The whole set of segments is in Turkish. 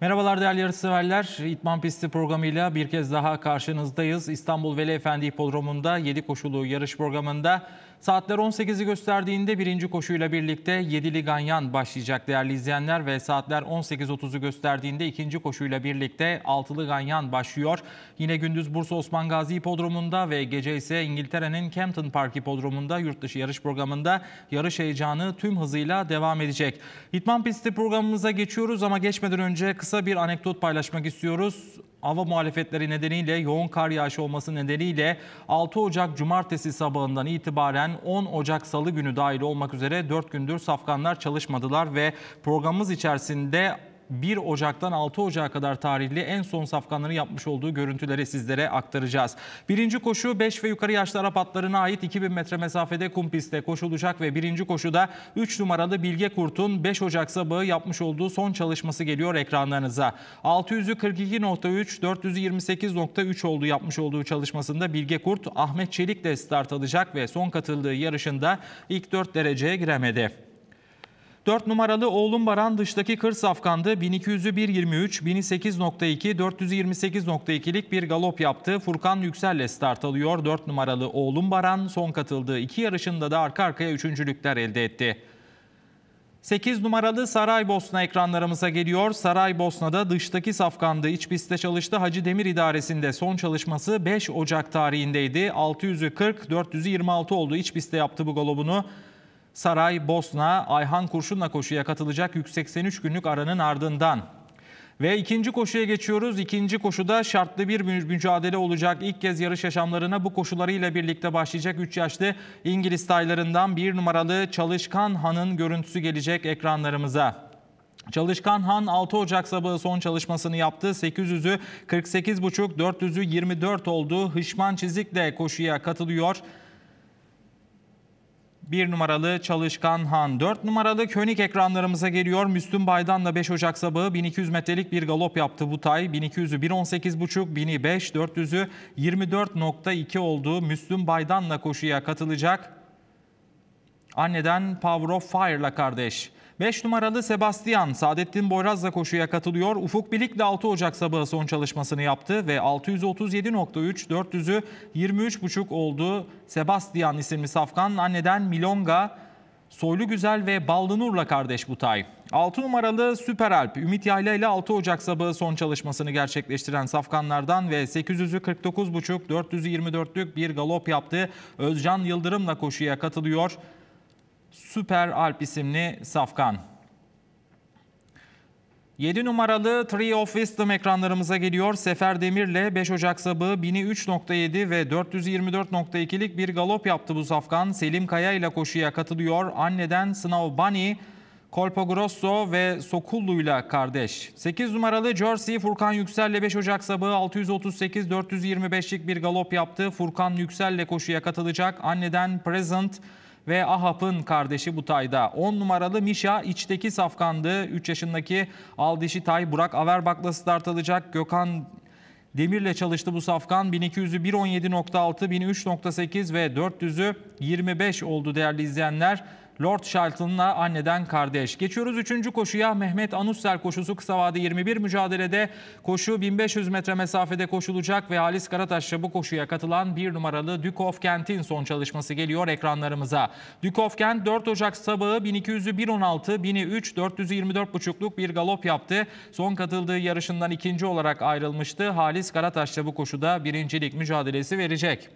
Merhabalar değerli yarışseverler. İtman Pisti programıyla bir kez daha karşınızdayız. İstanbul Veli Efendi Hipodromu'nda 7 koşulu yarış programında Saatler 18'i gösterdiğinde birinci koşuyla birlikte Yedili Ganyan başlayacak değerli izleyenler ve saatler 18.30'u gösterdiğinde ikinci koşuyla birlikte Altılı Ganyan başlıyor. Yine gündüz Bursa Osman Gazi Hipodromu'nda ve gece ise İngiltere'nin Kempton Park Hipodromu'nda yurtdışı yarış programında yarış heyecanı tüm hızıyla devam edecek. İtman pisti programımıza geçiyoruz ama geçmeden önce kısa bir anekdot paylaşmak istiyoruz hava muhalefetleri nedeniyle yoğun kar yağışı olması nedeniyle 6 Ocak cumartesi sabahından itibaren 10 Ocak salı günü dahil olmak üzere 4 gündür safkanlar çalışmadılar ve programımız içerisinde 1 Ocak'tan 6 Ocak'a kadar tarihli en son safkanların yapmış olduğu görüntüleri sizlere aktaracağız. Birinci koşu 5 ve yukarı yaşlı Arap atlarına ait 2000 metre mesafede kum pistte koşulacak ve birinci koşuda 3 numaralı Bilge Kurt'un 5 Ocak sabahı yapmış olduğu son çalışması geliyor ekranlarınıza. 600'ü 42.3, 428.3 oldu yapmış olduğu çalışmasında Bilge Kurt, Ahmet Çelik de start alacak ve son katıldığı yarışında ilk 4 dereceye giremedi. 4 numaralı oğlum Baran dıştaki kır safkandı. 1200'ü 1.23, 1008.2, 428.2'lik bir galop yaptı. Furkan Yüksel'le start alıyor. 4 numaralı oğlum Baran son katıldığı iki yarışında da arka arkaya üçüncülükler elde etti. 8 numaralı Saraybosna ekranlarımıza geliyor. Saraybosna'da dıştaki safkandı. İç pistte çalıştı. Hacı Demir İdaresi'nde son çalışması 5 Ocak tarihindeydi. 600'ü 40, oldu. İç pistte yaptı bu galobunu. Saray Bosna Ayhan Kurşun'la koşuya katılacak 183 günlük aranın ardından. Ve ikinci koşuya geçiyoruz. İkinci koşuda şartlı bir mücadele olacak. İlk kez yarış yaşamlarına bu koşularıyla birlikte başlayacak 3 yaşlı İngiliz taylarından bir numaralı Çalışkan Han'ın görüntüsü gelecek ekranlarımıza. Çalışkan Han 6 Ocak sabahı son çalışmasını yaptı. 800'ü 48,5, 400'ü 24 oldu. Hışman Çizik'le koşuya katılıyor. 1 numaralı Çalışkan Han. 4 numaralı König ekranlarımıza geliyor. Müslüm Baydan'la 5 Ocak sabahı 1200 metrelik bir galop yaptı bu tay. 1200'ü 1.18.5, 1000'i 5, 400'ü 24.2 oldu. Müslüm Baydan'la koşuya katılacak. Anneden Power of Fire'la kardeş. 5 numaralı Sebastian Saadettin Boyraz'la koşuya katılıyor. Ufuk Bilik de 6 Ocak sabahı son çalışmasını yaptı ve 637.3 400'ü 23.5 oldu. Sebastian isimli safkan anneden Milonga, Soylu Güzel ve Ballı kardeş Butay. 6 numaralı Süper Alp Ümit Yayla ile 6 Ocak sabahı son çalışmasını gerçekleştiren safkanlardan ve 849.5 424'lük bir galop yaptı. Özcan Yıldırım'la koşuya katılıyor. Süper Alp isimli safkan. 7 numaralı Tree of Wisdom ekranlarımıza geliyor. Sefer Demir'le 5 Ocak sabahı 1003.7 ve 424.2'lik bir galop yaptı bu safkan. Selim Kaya ile koşuya katılıyor. Anneden Sınav Bunny, Colpogrosso ve Sokullu ile kardeş. 8 numaralı Jersey Furkan Yüksel ile 5 Ocak sabahı 638-425'lik bir galop yaptı. Furkan Yüksel ile koşuya katılacak. Anneden Present, ve Ahap'ın kardeşi Butay'da. 10 numaralı Mişa içteki safkandı. 3 yaşındaki Aldişi Tay Burak Averbak'la start alacak. Gökhan Demir'le çalıştı bu safkan. 1200'ü 1.17.6, 1003.8 ve 400'ü 25 oldu değerli izleyenler. Lord Charlton'la anneden kardeş. Geçiyoruz 3. koşuya. Mehmet Anusser koşusu kısa vade 21 mücadelede koşu 1500 metre mesafede koşulacak ve Halis Karataş'la bu koşuya katılan 1 numaralı Dükov Kent'in son çalışması geliyor ekranlarımıza. Dükov Kent 4 Ocak sabahı 1200'ü 1.16, 1000'i 3, 400'ü bir galop yaptı. Son katıldığı yarışından ikinci olarak ayrılmıştı. Halis Karataş'la bu koşuda birincilik mücadelesi verecek.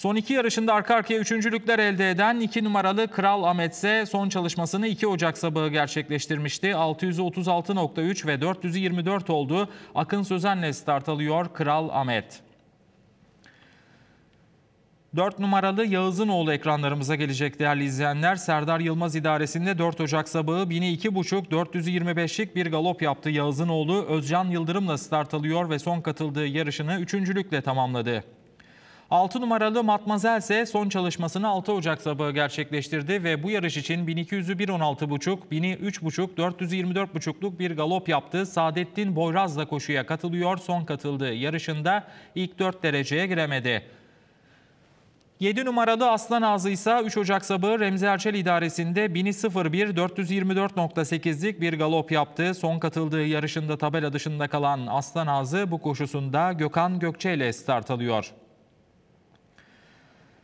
Son iki yarışında arka arkaya üçüncülükler elde eden 2 numaralı Kral Ahmet ise son çalışmasını 2 Ocak sabahı gerçekleştirmişti. 636.3 ve 424 oldu. Akın Sözen'le start alıyor Kral Ahmet. 4 numaralı Yağız'ın oğlu ekranlarımıza gelecek değerli izleyenler. Serdar Yılmaz idaresinde 4 Ocak sabahı 1002.5 425'lik bir galop yaptı. Yağız'ın oğlu Özcan Yıldırım'la start alıyor ve son katıldığı yarışını üçüncülükle tamamladı. 6 numaralı Matmazel ise son çalışmasını 6 Ocak sabahı gerçekleştirdi ve bu yarış için 1200'ü 1.16.5, 1000'i 3.5, 424.5'luk bir galop yaptı. Saadettin da koşuya katılıyor. Son katıldığı yarışında ilk 4 dereceye giremedi. 7 numaralı Aslan Ağzı ise 3 Ocak sabahı Remzi Erçel idaresinde 1001 424.8'lik bir galop yaptı. Son katıldığı yarışında tabela dışında kalan Aslan Ağzı bu koşusunda Gökhan Gökçe ile start alıyor.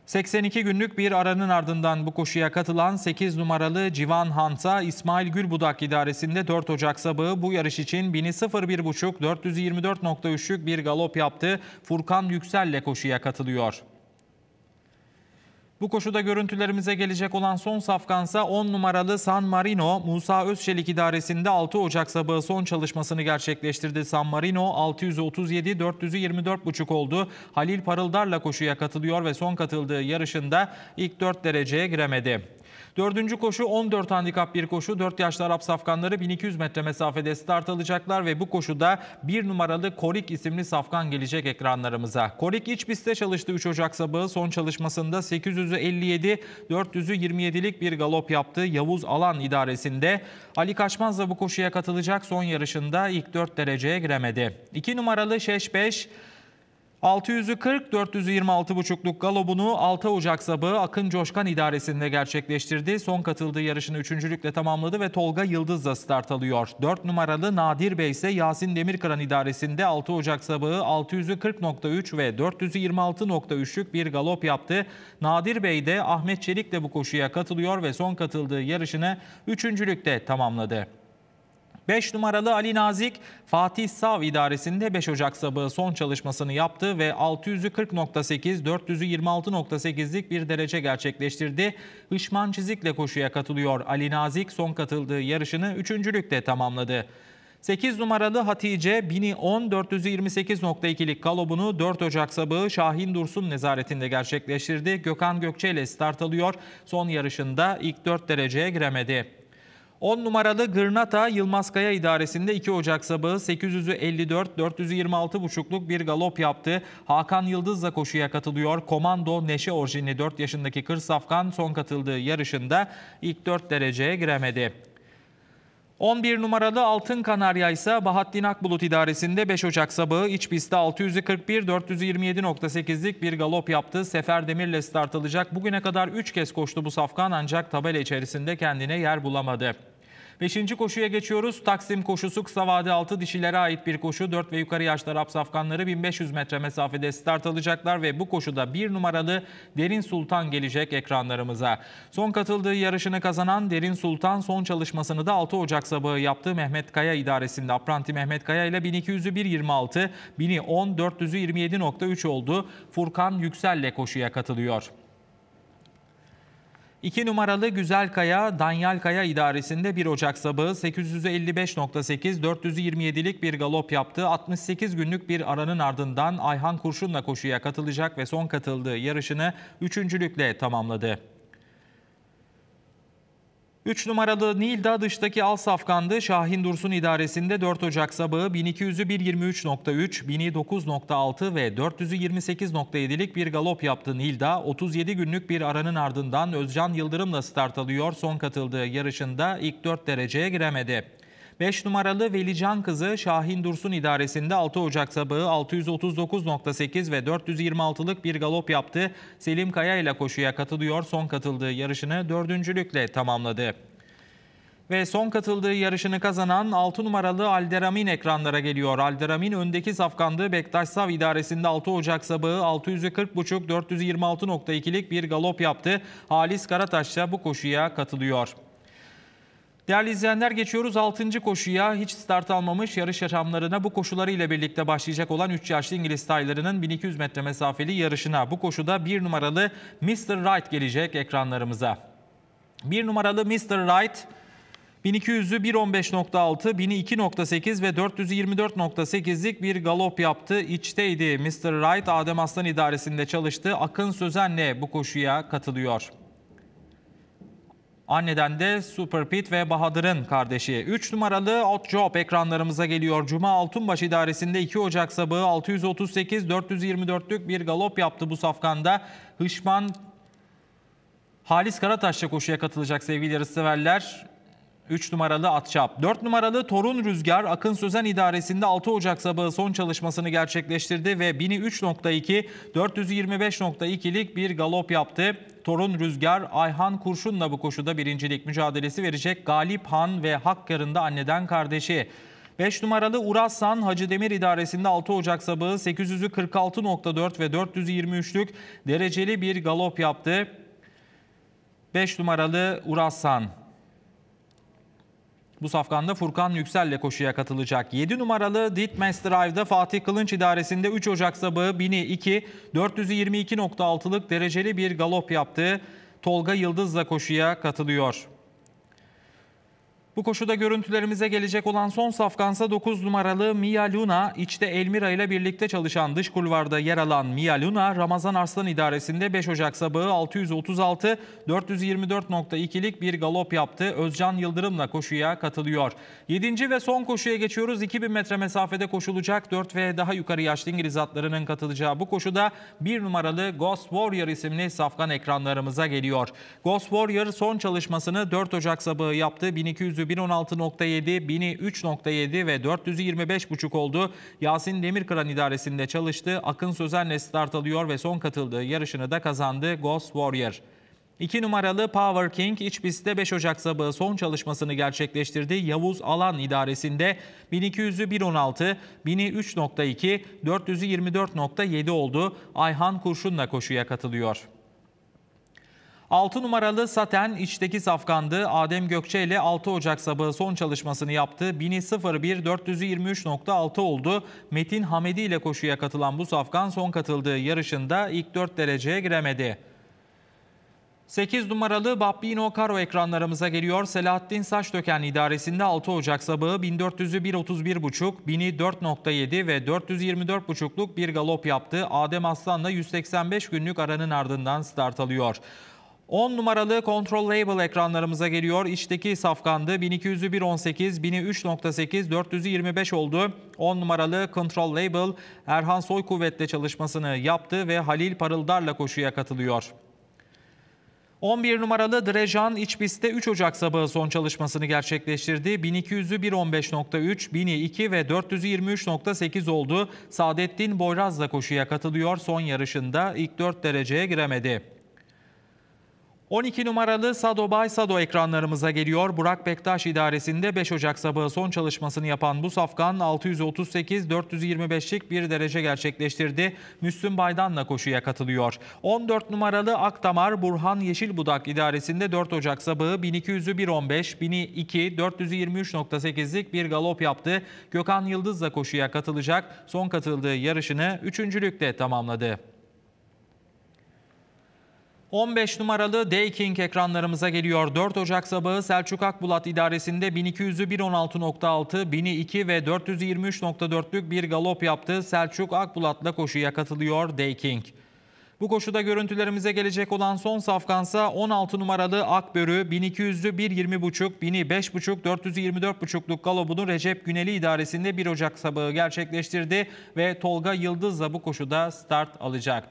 82 günlük bir aranın ardından bu koşuya katılan 8 numaralı Civan Hanta İsmail Gülbudak idaresinde 4 Ocak sabahı bu yarış için 1.01.5 424.3'lük bir galop yaptı. Furkan Yüksel'le koşuya katılıyor. Bu koşuda görüntülerimize gelecek olan son safkansa 10 numaralı San Marino, Musa Özçelik idaresinde 6 Ocak sabahı son çalışmasını gerçekleştirdi. San Marino 637, 400'ü 24,5 oldu. Halil Parıldar'la koşuya katılıyor ve son katıldığı yarışında ilk 4 dereceye giremedi. Dördüncü koşu 14 handikap bir koşu. 4 yaşlı Arap safkanları 1200 metre mesafede start alacaklar ve bu koşuda bir numaralı Korik isimli safkan gelecek ekranlarımıza. Korik iç pistte çalıştı 3 Ocak sabahı. Son çalışmasında 857 57, 400'ü 27'lik bir galop yaptı. Yavuz Alan idaresinde Ali Kaçmaz da bu koşuya katılacak. Son yarışında ilk 4 dereceye giremedi. 2 numaralı Şeş 5 600'ü 40, 426,5'luk galobunu 6 Ocak sabahı Akın Coşkan idaresinde gerçekleştirdi. Son katıldığı yarışını üçüncülükle tamamladı ve Tolga Yıldız'la start alıyor. 4 numaralı Nadir Bey ise Yasin Demirkıran idaresinde 6 Ocak sabahı 640.3 40.3 ve 426.3'lük bir galop yaptı. Nadir Bey de Ahmet Çelik de bu koşuya katılıyor ve son katıldığı yarışını üçüncülükte tamamladı. 5 numaralı Ali Nazik, Fatih Sav idaresinde 5 Ocak sabahı son çalışmasını yaptı ve 600'ü 40.8, 400'ü 26.8'lik bir derece gerçekleştirdi. Hışman Çizik'le koşuya katılıyor. Ali Nazik son katıldığı yarışını 3. lükte tamamladı. 8 numaralı Hatice Bini 1010 428.2'lik kalobunu 4 Ocak sabahı Şahin Dursun nezaretinde gerçekleştirdi. Gökhan Gökçe ile start alıyor. Son yarışında ilk 4 dereceye giremedi. 10 numaralı Gırnata Yılmazkaya idaresinde 2 Ocak sabahı 854 426 buçukluk bir galop yaptı. Hakan Yıldız'la koşuya katılıyor. Komando Neşe orijinli 4 yaşındaki Kır Safkan son katıldığı yarışında ilk 4 dereceye giremedi. 11 numaralı Altın Kanarya ise Bahattin Akbulut idaresinde 5 Ocak sabahı iç pistte 641-427.8'lik bir galop yaptı. Sefer Demir'le start alacak. Bugüne kadar 3 kez koştu bu safkan ancak tabela içerisinde kendine yer bulamadı. Beşinci koşuya geçiyoruz. Taksim koşusu kısa vade altı dişilere ait bir koşu. Dört ve yukarı yaşlar Arap safkanları 1500 metre mesafede start alacaklar ve bu koşuda bir numaralı Derin Sultan gelecek ekranlarımıza. Son katıldığı yarışını kazanan Derin Sultan son çalışmasını da 6 Ocak sabahı yaptığı Mehmet Kaya idaresinde Apranti Mehmet Kaya ile 1200'ü 1.26, 1000'i 10, oldu. Furkan Yüksel ile koşuya katılıyor. 2 numaralı Güzelkaya, Danyalkaya idaresinde 1 Ocak sabahı 855.8 427'lik bir galop yaptı. 68 günlük bir aranın ardından Ayhan Kurşun'la koşuya katılacak ve son katıldığı yarışını üçüncülükle tamamladı. 3 numaralı Nil Dadış'taki al safkandı Şahin Dursun idaresinde 4 Ocak sabahı 1200'ü 123.3, 1009.6 ve 428.7'lik bir galop yaptı Nilda. 37 günlük bir aranın ardından Özcan Yıldırım'la start alıyor. Son katıldığı yarışında ilk 4 dereceye giremedi. 5 numaralı Velican kızı Şahin Dursun idaresinde 6 Ocak sabahı 639.8 ve 426'lık bir galop yaptı. Selim Kaya ile koşuya katılıyor. Son katıldığı yarışını dördüncülükle tamamladı ve son katıldığı yarışını kazanan 6 numaralı Alderamin ekranlara geliyor. Alderamin öndeki safkandığı Bektaş Sav idaresinde 6 Ocak sabahı 640.5-426.2'lik bir galop yaptı. Halis Karataş da bu koşuya katılıyor. Değerli izleyenler geçiyoruz 6. koşuya. Hiç start almamış yarış yaşamlarına bu koşularıyla birlikte başlayacak olan 3 yaşlı İngiliz taylarının 1200 metre mesafeli yarışına. Bu koşuda 1 numaralı Mr. Wright gelecek ekranlarımıza. 1 numaralı Mr. Wright 1200'ü 1.15.6, 1002.8 ve 424.8'lik bir galop yaptı. İçteydi Mr. Wright Adem Aslan idaresinde çalıştı. Akın Sözen'le bu koşuya katılıyor. Anneden de Super Pit ve Bahadır'ın kardeşi. 3 numaralı Ot Job ekranlarımıza geliyor. Cuma Altunbaş idaresinde 2 Ocak sabahı 638-424'lük bir galop yaptı bu safkanda. Hışman Halis Karataş'la koşuya katılacak sevgili severler. 3 numaralı Atçap, 4 numaralı Torun Rüzgar Akın Sözen İdaresi'nde 6 Ocak sabahı son çalışmasını gerçekleştirdi ve 1003.2 425.2'lik bir galop yaptı. Torun Rüzgar, Ayhan Kurşun'la bu koşuda birincilik mücadelesi verecek Galip Han ve Hakkar'ın da anneden kardeşi. 5 numaralı Uraslan Hacı Demir İdaresi'nde 6 Ocak sabahı 800'ü 46.4 ve 423'lük dereceli bir galop yaptı. 5 numaralı Uraslan bu safkanda Furkan Yüksel ile koşuya katılacak. 7 numaralı Ditmes Drive'da Fatih Kılınç idaresinde 3 Ocak sabahı 1002 422.6'lık dereceli bir galop yaptı. Tolga Yıldız'la koşuya katılıyor. Bu koşuda görüntülerimize gelecek olan son safkansa 9 numaralı Mia Luna, içte Elmira ile birlikte çalışan dış kulvarda yer alan Mia Luna, Ramazan Arslan idaresinde 5 Ocak sabahı 636 424.2'lik bir galop yaptı. Özcan Yıldırım'la koşuya katılıyor. 7. ve son koşuya geçiyoruz. 2000 metre mesafede koşulacak 4 ve daha yukarı yaşlı İngiliz atlarının katılacağı bu koşuda 1 numaralı Ghost Warrior isimli safkan ekranlarımıza geliyor. Ghost Warrior son çalışmasını 4 Ocak sabahı yaptı. 1200 1016.7, 1003.7 ve 425.5 oldu. Yasin Demirkıran idaresinde çalıştı. Akın Sözen'le start alıyor ve son katıldığı yarışını da kazandı Ghost Warrior. 2 numaralı Power King iç pistte 5 Ocak sabahı son çalışmasını gerçekleştirdi. Yavuz Alan idaresinde 1200'ü 116, 1003.2, 424.7 oldu. Ayhan Kurşun'la koşuya katılıyor. 6 numaralı Saten içteki safkandı. Adem Gökçe ile 6 Ocak sabahı son çalışmasını yaptı. 1001 423.6 oldu. Metin Hamedi ile koşuya katılan bu safkan son katıldığı yarışında ilk 4 dereceye giremedi. 8 numaralı Babbino Karo ekranlarımıza geliyor. Selahattin Saçdöken idaresinde 6 Ocak sabahı 1400'ü 1.31.5, 1000'i 4.7 ve 424.5'luk bir galop yaptı. Adem Aslan'la 185 günlük aranın ardından start alıyor. 10 numaralı Control Label ekranlarımıza geliyor. İçteki safkandı. 1200'ü 1.18, 1003.8, oldu. 10 numaralı Control Label Erhan Soykuvvet'le çalışmasını yaptı ve Halil Parıldar'la koşuya katılıyor. 11 numaralı Drejan İçbis'te 3 Ocak sabahı son çalışmasını gerçekleştirdi. 1200'ü 1.15.3, 1002 ve 423.8 oldu. Saadettin Boyraz'la koşuya katılıyor. Son yarışında ilk 4 dereceye giremedi. 12 numaralı Sado Bay Sado ekranlarımıza geliyor. Burak Bektaş idaresinde 5 Ocak sabahı son çalışmasını yapan bu safkan 638-425'lik bir derece gerçekleştirdi. Müslüm Baydan'la koşuya katılıyor. 14 numaralı Akdamar Burhan Yeşilbudak idaresinde 4 Ocak sabahı 1200'ü 1.15, 1002, 423.8'lik bir galop yaptı. Gökhan Yıldız'la koşuya katılacak. Son katıldığı yarışını üçüncülükte tamamladı. 15 numaralı Dayking ekranlarımıza geliyor. 4 Ocak sabahı Selçuk Akbulat idaresinde 1200'ü 116.6, 1002 ve 423.4'lük bir galop yaptı. Selçuk Akbulat'la koşuya katılıyor Dayking. Bu koşuda görüntülerimize gelecek olan son safkansa 16 numaralı Akbörü 1200'lü 1.20.5, 1000'i 5.5, 424.5'luk galobunu Recep Güneli idaresinde 1 Ocak sabahı gerçekleştirdi ve Tolga Yıldız'la bu koşuda start alacak.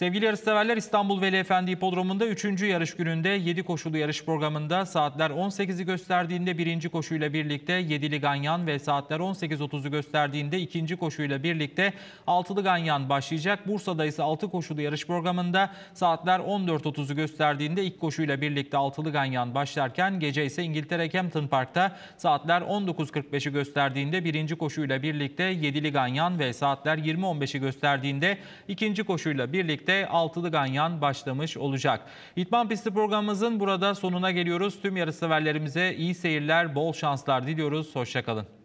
Sevgili yarışseverler İstanbul Veli Efendi Hipodromu'nda 3. yarış gününde 7 koşulu yarış programında saatler 18'i gösterdiğinde 1. koşuyla birlikte 7'li Ganyan ve saatler 18.30'u gösterdiğinde 2. koşuyla birlikte 6'lı Ganyan başlayacak. Bursa'da ise 6 koşulu yarış programında saatler 14.30'u gösterdiğinde ilk koşuyla birlikte 6'lı Ganyan başlarken gece ise İngiltere Hampton Park'ta saatler 19.45'i gösterdiğinde 1. koşuyla birlikte 7'li Ganyan ve saatler 20.15'i gösterdiğinde 2. koşuyla birlikte birlikte altılı ganyan başlamış olacak. İtman Pisti programımızın burada sonuna geliyoruz. Tüm yarışseverlerimize iyi seyirler, bol şanslar diliyoruz. Hoşçakalın.